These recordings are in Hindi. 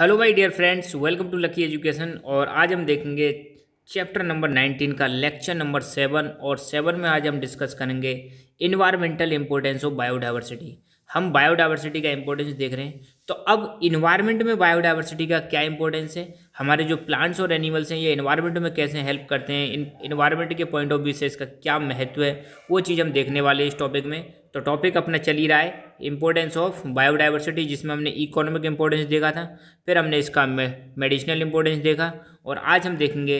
Hello my dear friends welcome to Lucky Education और आज हम देखेंगे चैप्टर नंबर नाइनटीन का लेक्चर नंबर सेवन और सेवन में आज हम डिस्कस करेंगे इन्वायरमेंटल इंपॉर्टेंस ऑफ बायोडाइवर्सिटी हम बायोडाइवर्सिटी का इंपॉर्टेंस देख रहे हैं तो अब इन्वायरमेंट में बायोडाइवर्सिटी का क्या इंपॉर्टेंस है हमारे जो प्लांट्स और एनिमल्स हैं ये इन्वायरमेंट में कैसे हेल्प करते हैं इन इन्वायरमेंट के पॉइंट ऑफ व्यू से इसका क्या महत्व है वो चीज़ हम देखने वाले हैं इस टॉपिक में तो टॉपिक अपना चल ही रहा है इंपॉर्टेंस ऑफ बायोडाइवर्सिटी जिसमें हमने इकोनॉमिक इंपॉर्टेंस देखा था फिर हमने इसका मेडिसिनल इंपॉर्टेंस देखा और आज हम देखेंगे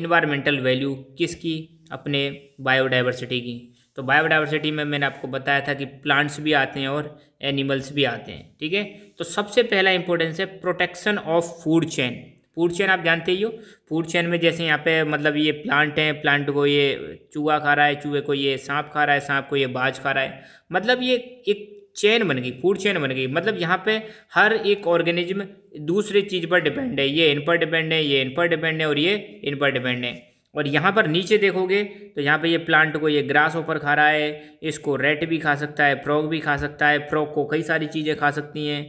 इन्वायरमेंटल वैल्यू किसकी अपने बायोडाइवर्सिटी की तो बायोडाइवर्सिटी में मैंने आपको बताया था कि प्लांट्स भी आते हैं और एनिमल्स भी आते हैं ठीक है तो सबसे पहला इंपॉर्टेंस है protection of food chain food chain आप जानते ही हो फूड चेन में जैसे यहाँ पे मतलब ये प्लांट है प्लांट को ये चूहा खा रहा है चूहे को ये सांप खा रहा है सांप को ये बाज खा रहा है मतलब ये एक चेन बन गई फूड चेन बन गई मतलब यहाँ पे हर एक ऑर्गेनिज्म दूसरे चीज़ पर डिपेंड है ये इन पर डिपेंड है ये इन पर डिपेंड है और ये इन पर डिपेंड है और यहाँ पर नीचे देखोगे तो यहाँ पे ये प्लांट को ये ग्रास ऊपर खा रहा है इसको रेट भी खा सकता है फ्रॉग भी खा सकता है फ्रॉग को कई सारी चीज़ें खा सकती हैं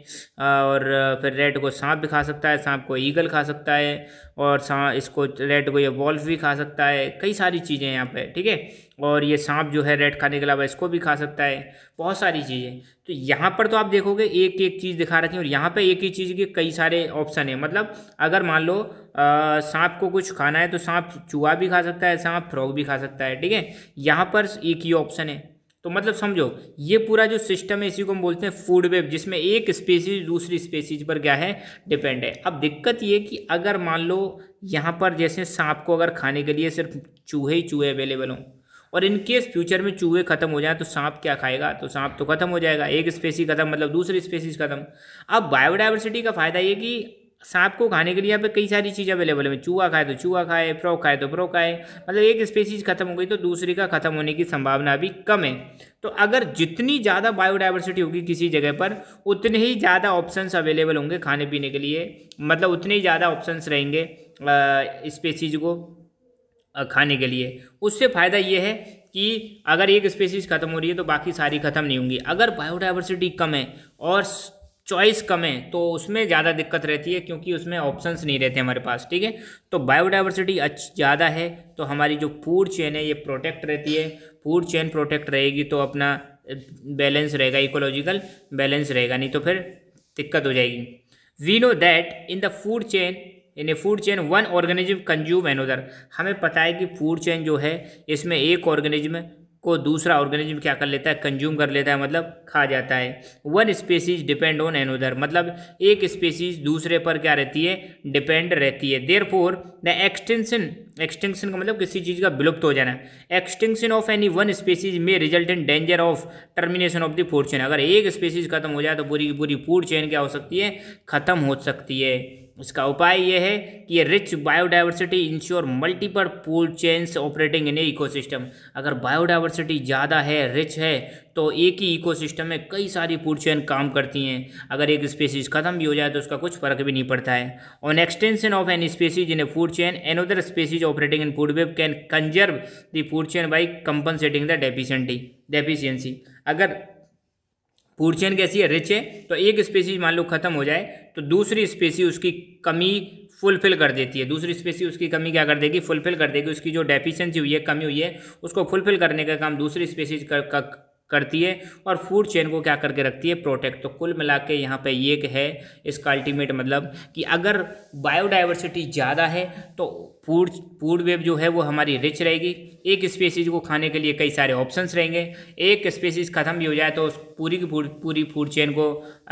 और फिर रेट को सांप भी खा सकता है सांप को ईगल खा सकता है और सांप इसको रेड को ये वॉल्फ भी खा सकता है कई सारी चीज़ें यहाँ पे ठीक है और ये सांप जो है रेड खाने के अलावा इसको भी खा सकता है बहुत सारी चीज़ें तो यहाँ पर तो आप देखोगे एक एक चीज़ दिखा रखी है और यहाँ पे एक ही चीज़ के कई सारे ऑप्शन हैं मतलब अगर मान लो सांप को कुछ खाना है तो सांप चूहा भी खा सकता है सांप फ्रॉग भी खा सकता है ठीक है यहाँ पर एक ही ऑप्शन है तो मतलब समझो ये पूरा जो सिस्टम है इसी को हम बोलते हैं फूड वेब जिसमें एक स्पेसीज दूसरी स्पेसीज पर क्या है डिपेंड है अब दिक्कत ये कि अगर मान लो यहाँ पर जैसे सांप को अगर खाने के लिए सिर्फ चूहे ही चूहे अवेलेबल हों और इन केस फ्यूचर में चूहे खत्म हो जाए तो सांप क्या खाएगा तो सांप तो खत्म हो जाएगा एक स्पेसी खत्म मतलब दूसरी स्पेसीज खत्म अब बायोडाइवर्सिटी का फायदा ये कि सांप को खाने के लिए यहाँ पे कई सारी चीज़ें अवेलेबल है चूहा खाए तो चूहा खाए प्रो खाए तो प्रो खाए मतलब एक स्पेसीज खत्म हो गई तो दूसरी का खत्म होने की संभावना भी कम है तो अगर जितनी ज़्यादा बायोडाइवर्सिटी होगी किसी जगह पर उतने ही ज़्यादा ऑप्शंस अवेलेबल होंगे खाने पीने के लिए मतलब उतने ही ज़्यादा ऑप्शन रहेंगे स्पेसीज को खाने के लिए उससे फ़ायदा ये है कि अगर एक स्पेसीज खत्म हो रही है तो बाकी सारी खत्म नहीं होंगी अगर बायोडाइवर्सिटी कम है और चॉइस कम है तो उसमें ज़्यादा दिक्कत रहती है क्योंकि उसमें ऑप्शंस नहीं रहते हमारे पास ठीक है तो बायोडाइवर्सिटी ज़्यादा है तो हमारी जो फूड चेन है ये प्रोटेक्ट रहती है फूड चेन प्रोटेक्ट रहेगी तो अपना बैलेंस रहेगा इकोलॉजिकल बैलेंस रहेगा नहीं तो फिर दिक्कत हो जाएगी we know that in the food chain in a food chain one organism consume another हमें पता है कि फूड चेन जो है इसमें एक ऑर्गेनिज्म को दूसरा ऑर्गेनिज्म क्या कर लेता है कंज्यूम कर लेता है मतलब खा जाता है one species depend on another मतलब एक स्पेसीज दूसरे पर क्या रहती है डिपेंड रहती है therefore the extinction extinction का मतलब किसी चीज़ का विलुप्त हो जाना extinction of any one species में result in danger of termination of the food chain अगर एक स्पेसीज खत्म हो जाए तो पूरी की पूरी फूड चेन क्या हो सकती है खत्म हो सकती है उसका उपाय यह है कि ये rich biodiversity ensure multiple food chains operating in a ecosystem अगर बायोडाइवर्सिटी ज़्यादा है रिच है तो एक ही इकोसिस्टम में कई सारी पूल चेन काम करती हैं अगर एक स्पेसीज खत्म भी हो जाए तो उसका कुछ फर्क भी नहीं पड़ता है on extinction of an species in a food chain another species operating in food web can conserve the food chain by compensating the deficiency deficiency अगर फूड चेन कैसी है रिच है तो एक स्पेसीज मान लो खत्म हो जाए तो दूसरी स्पेसी उसकी कमी फुलफिल कर देती है दूसरी स्पेसी उसकी कमी क्या कर देगी फुलफिल कर देगी उसकी जो डेफिशिएंसी हुई है कमी हुई है उसको फुलफिल करने का काम दूसरी स्पेसीज कर, कर, करती है और फूड चेन को क्या करके रखती है प्रोटेक्ट तो कुल मिला के यहाँ पर ये है इसका अल्टीमेट मतलब कि अगर बायोडाइवर्सिटी ज़्यादा है तो फूड फूड वेब जो है वो हमारी रिच रहेगी एक स्पेसीज को खाने के लिए कई सारे ऑप्शंस रहेंगे एक स्पेसीज ख़त्म भी हो जाए तो उस पूरी की पूरी फूड चेन को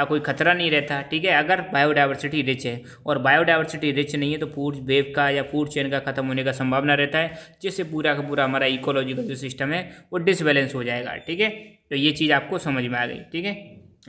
कोई खतरा नहीं रहता ठीक है अगर बायोडाइवर्सिटी रिच है और बायोडाइवर्सिटी रिच नहीं है तो फूड वेव का या फूड चेन का ख़त्म होने का संभावना रहता है जिससे पूरा का पूरा हमारा इकोलॉजिकल जो सिस्टम है वो डिसबैलेंस हो जाएगा ठीक है तो ये चीज़ आपको समझ में आ गई ठीक है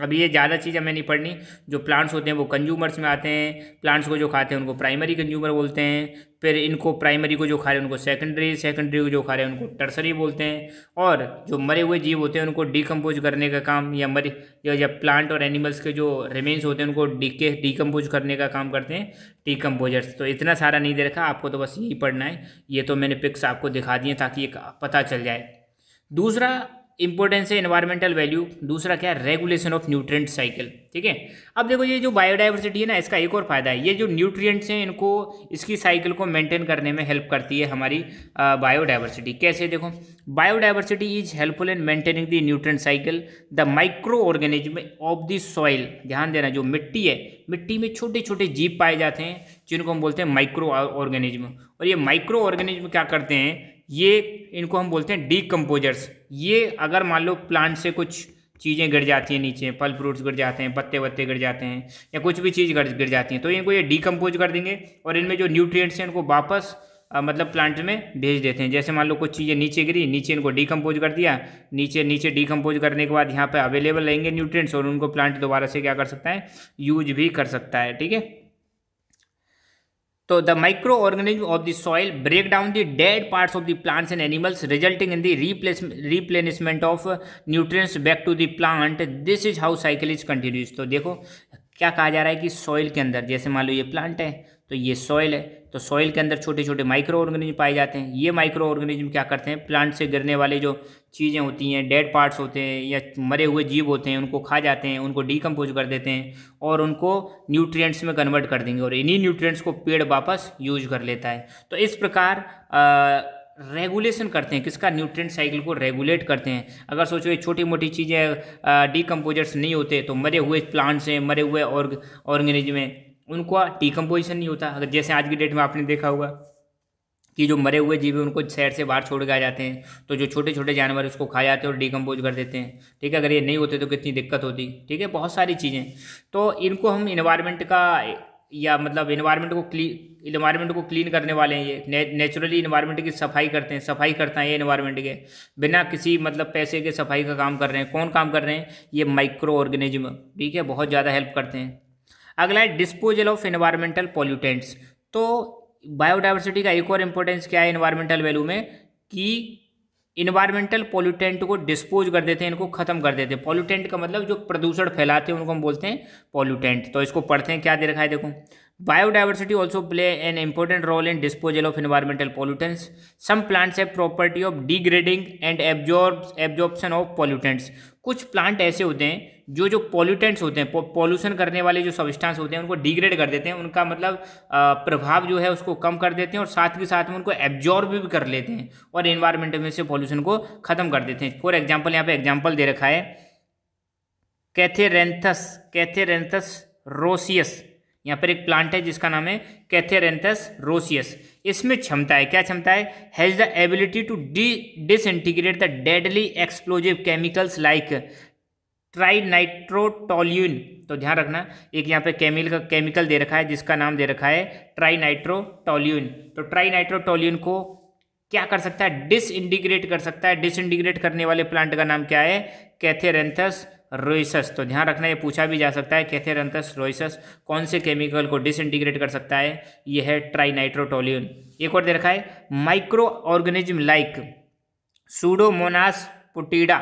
अभी ये ज़्यादा चीज़ हमें नहीं पढ़नी जो प्लांट्स होते हैं वो कंज्यूमर्स में आते हैं प्लांट्स को जो खाते हैं उनको प्राइमरी कंज्यूमर बोलते हैं फिर इनको प्राइमरी को जो खा रहे हैं उनको सेकेंडरी सेकेंडरी को जो खा रहे हैं उनको टर्सरी बोलते हैं और जो मरे हुए जीव होते हैं उनको डिकम्पोज करने का काम या मरे या जब प्लांट और एनिमल्स के जो रिमेन्स होते हैं उनको डीके डिकम्पोज करने का काम करते हैं डिकम्पोजर्स तो इतना सारा नहीं दे रखा आपको तो बस यही पढ़ना है ये तो मैंने पिक्स आपको दिखा दिए ताकि एक पता चल जाए दूसरा इंपॉर्टेंस है इन्वायरमेंटल वैल्यू दूसरा क्या है रेगुलेशन ऑफ न्यूट्रिएंट साइकिल ठीक है अब देखो ये जो बायोडाइवर्सिटी है ना इसका एक और फायदा है ये जो न्यूट्रिएंट्स हैं इनको इसकी साइकिल को मेंटेन करने में हेल्प करती है हमारी बायोडाइवर्सिटी कैसे देखो biodiversity is helpful in maintaining the nutrient cycle the micro organism of the soil ध्यान देना जो मिट्टी है मिट्टी में छोटे छोटे जीव पाए जाते हैं जिनको हम बोलते हैं माइक्रो ऑर्गेनिज्म और ये माइक्रो ऑर्गेनिज्म क्या करते हैं ये इनको हम बोलते हैं डीकम्पोजर्स ये अगर मान लो प्लांट से कुछ चीज़ें गिर जाती हैं नीचे फल फ्रूट्स गिर जाते हैं पत्ते वत्ते गिर जाते हैं या कुछ भी चीज़ गिर गिर जाती हैं तो इनको ये डीकम्पोज कर देंगे और इनमें जो न्यूट्रिएंट्स हैं इनको वापस मतलब प्लांट में भेज देते हैं जैसे मान लो कुछ चीज़ें नीचे गिरी नीचे इनको डिकम्पोज कर दिया नीचे नीचे डिकम्पोज करने के बाद यहाँ पर अवेलेबल रहेंगे न्यूट्रियट्स और उनको प्लांट दोबारा से क्या कर सकता है यूज भी कर सकता है ठीक है तो the micro organism of the soil break down the dead parts of the plants and animals resulting in the replace replenishment of nutrients back to the plant this is how cycle is continuous तो देखो क्या कहा जा रहा है कि सॉइल के अंदर जैसे मान लो ये प्लांट है तो ये सॉइल है तो सॉइल के अंदर छोटे छोटे माइक्रो ऑर्गेनिज्म पाए जाते हैं ये माइक्रो ऑर्गेनिज्म क्या करते हैं प्लांट से गिरने वाले जो चीज़ें होती हैं डेड पार्ट्स होते हैं या मरे हुए जीव होते हैं उनको खा जाते हैं उनको डिकम्पोज कर देते हैं और उनको न्यूट्रिएंट्स में कन्वर्ट कर देंगे और इन्हीं न्यूट्रिएंट्स को पेड़ वापस यूज कर लेता है तो इस प्रकार आ, रेगुलेशन करते हैं किसका न्यूट्रिएंट साइकिल को रेगुलेट करते हैं अगर सोचो ये छोटी मोटी चीज़ें डीकम्पोजर्स नहीं होते तो मरे हुए प्लांट्स हैं मरे हुए ऑर्ग ऑर्गेनिज्म हैं उनका डिकम्पोजिशन नहीं होता अगर जैसे आज की डेट में आपने देखा होगा कि जो मरे हुए जीव उनको शहर से बाहर छोड़ के आ जाते हैं तो जो छोटे छोटे जानवर उसको खा जाते हैं और डिकम्पोज कर देते हैं ठीक है अगर ये नहीं होते तो कितनी दिक्कत होती ठीक है बहुत सारी चीज़ें तो इनको हम इन्वायरमेंट का या मतलब इन्वायरमेंट को क्ली इन्वायरमेंट को क्लीन करने वाले हैं ये ने, नेचुरली इन्वायरमेंट की सफाई करते हैं सफाई करता है ये इन्वायरमेंट के बिना किसी मतलब पैसे के सफाई का काम कर रहे हैं कौन काम कर रहे हैं ये माइक्रो ऑर्गेनिज्म ठीक है बहुत ज़्यादा हेल्प करते हैं अगला है डिस्पोजल ऑफ इन्वायरमेंटल पॉल्यूटेंट्स तो बायोडाइवर्सिटी का एक और इम्पोर्टेंस क्या है इन्वायरमेंटल वैल्यू में कि इन्वायरमेंटल पॉल्यूटेंट को डिस्पोज कर देते हैं इनको खत्म कर देते हैं पॉल्यूटेंट का मतलब जो प्रदूषण फैलाते हैं उनको हम बोलते हैं पॉल्यूटेंट तो इसको पढ़ते हैं क्या दे रखा है देखो Biodiversity also play an important role in disposal of environmental pollutants. Some plants have property of degrading and absorbs absorption of pollutants. कुछ प्लांट ऐसे होते हैं जो जो पॉल्यूटेंट्स होते हैं पॉल्यूशन करने वाले जो सब्सटेंस होते हैं उनको डिग्रेड कर देते हैं उनका मतलब प्रभाव जो है उसको कम कर देते हैं और साथ के साथ में उनको एब्जॉर्ब भी कर लेते हैं और इन्वायरमेंट में से पॉल्यूशन को खत्म कर देते हैं फॉर एग्जाम्पल यहाँ पे एग्जाम्पल दे रखा है कैथेरेंथस कैथेरेंथस रोसियस यहाँ पर एक प्लांट है जिसका नाम है कैथेरेंथस रोसियस इसमें क्षमता है क्या क्षमता है has the ability to de disintegrate the deadly explosive chemicals like trinitrotoluene तो ध्यान रखना एक यहाँ पे केमिकल का केमिकल दे रखा है जिसका नाम दे रखा है ट्राई नाइट्रोटोल्यून तो ट्राई नाइट्रोटोल्यून को क्या कर सकता है डिसइंटीग्रेट कर सकता है डिसइंटीग्रेट करने वाले प्लांट का नाम क्या है कैथेरेंथस रोइसस तो ध्यान रखना ये पूछा भी जा सकता है कैथेरंथस रोइसस कौन से केमिकल को डिसइंटीग्रेट कर सकता है ये है ट्राइनाइट्रोटोलियन एक और दे रखा है micro organism like Pseudomonas putida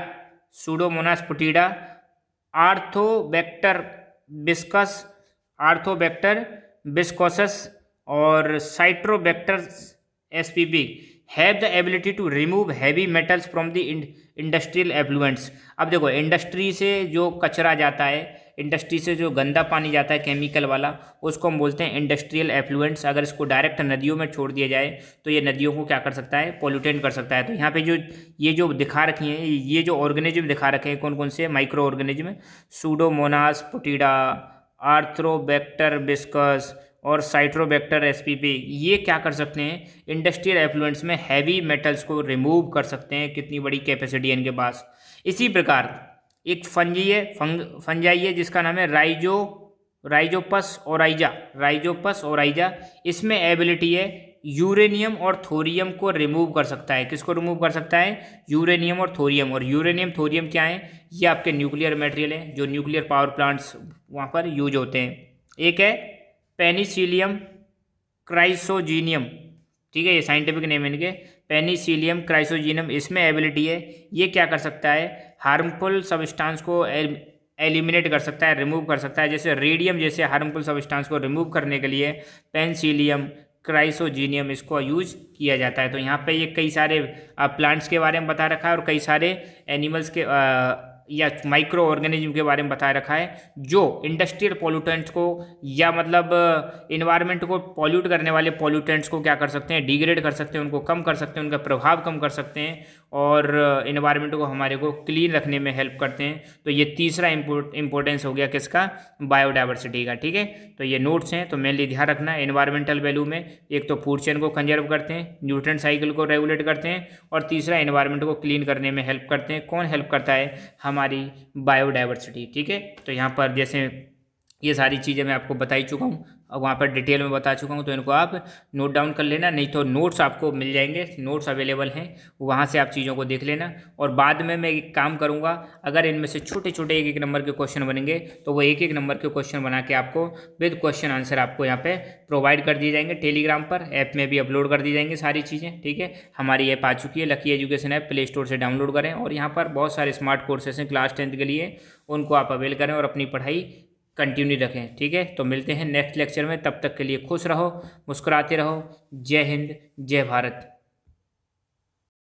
Pseudomonas putida Arthrobacter viscosus Arthrobacter viscosus और Citrobacter p have the ability to remove heavy metals from the industrial effluents अब देखो इंडस्ट्री से जो कचरा जाता है इंडस्ट्री से जो गंदा पानी जाता है केमिकल वाला उसको हम बोलते हैं इंडस्ट्रियल एफ्लुएंट्स अगर इसको डायरेक्ट नदियों में छोड़ दिया जाए तो ये नदियों को क्या कर सकता है पोल्यूटेंट कर सकता है तो यहाँ पे जो ये जो दिखा रखी हैं ये जो ऑर्गेनिज्म दिखा रखे हैं कौन कौन से micro organism Pseudomonas putida Arthrobacter viscosus और साइट्रोबैक्टर एसपीपी ये क्या कर सकते हैं इंडस्ट्रियल एफ्लुएंट्स में हैवी मेटल्स को रिमूव कर सकते हैं कितनी बड़ी कैपेसिटी है इनके पास इसी प्रकार एक फंजी है फंग फंजाई है जिसका नाम है राइजो राइजोपस और राइजा राइजोपस और राइजा इसमें एबिलिटी है यूरेनियम और थोरियम को रिमूव कर सकता है किसको रिमूव कर सकता है यूरेनियम और थोरियम और यूरेनियम थोरियम क्या है ये आपके न्यूक्लियर मटेरियल है जो न्यूक्लियर पावर प्लांट्स वहाँ पर यूज होते हैं एक है पेनिसिलियम क्राइसोजीनियम ठीक है ये साइंटिफिक नेम इनके पेनिसिलियम क्राइसोजीनियम इसमें एबिलिटी है ये क्या कर सकता है हार्मफुल सबस्टांस को एलिमिनेट कर सकता है रिमूव कर सकता है जैसे रेडियम जैसे हार्मफुल सबस्टांस को रिमूव करने के लिए पेनसीलियम क्राइसोजीनियम इसको यूज किया जाता है तो यहाँ पे ये कई सारे प्लांट्स के बारे में बता रखा है और कई सारे एनिमल्स के आ, या माइक्रो ऑर्गेनिज्म के बारे में बताए रखा है जो इंडस्ट्रियल पॉल्यूटेंट्स को या मतलब इन्वायरमेंट uh, को पॉल्यूट करने वाले पॉल्यूटेंट्स को क्या कर सकते हैं डिग्रेड कर सकते हैं उनको कम कर सकते हैं उनका प्रभाव कम कर सकते हैं और इन्वायरमेंट uh, को हमारे को क्लीन रखने में हेल्प करते हैं तो ये तीसरा इंपॉर्टेंस हो गया किसका बायोडाइवर्सिटी का ठीक है तो ये नोट्स हैं तो मेनली ध्यान रखना इन्वायरमेंटल वैल्यू में एक तो फूड चेन को कंजर्व करते हैं न्यूट्रन साइकिल को रेगुलेट करते हैं और तीसरा इन्वायरमेंट को क्लीन करने में हेल्प करते हैं कौन हेल्प करता है हम हमारी बायोडाइवर्सिटी ठीक है तो यहाँ पर जैसे ये सारी चीज़ें मैं आपको बताई चुका हूँ और वहाँ पर डिटेल में बता चुका हूँ तो इनको आप नोट डाउन कर लेना नहीं तो नोट्स आपको मिल जाएंगे नोट्स अवेलेबल हैं वहाँ से आप चीज़ों को देख लेना और बाद में मैं एक काम करूँगा अगर इनमें से छोटे छोटे एक एक नंबर के क्वेश्चन बनेंगे तो वो एक एक नंबर के क्वेश्चन बना के आपको विद क्वेश्चन आंसर आपको यहाँ पर प्रोवाइड कर दिए जाएंगे टेलीग्राम पर ऐप में भी अपलोड कर दी जाएंगे सारी चीज़ें ठीक है हमारी ऐप आ चुकी है Lucky Education app Play Store से डाउनलोड करें और यहाँ पर बहुत सारे स्मार्ट कोर्सेस हैं क्लास टेंथ के लिए उनको आप अवेल करें और अपनी पढ़ाई कंटिन्यू रखें ठीक है तो मिलते हैं नेक्स्ट लेक्चर में तब तक के लिए खुश रहो मुस्कुराते रहो जय हिंद जय भारत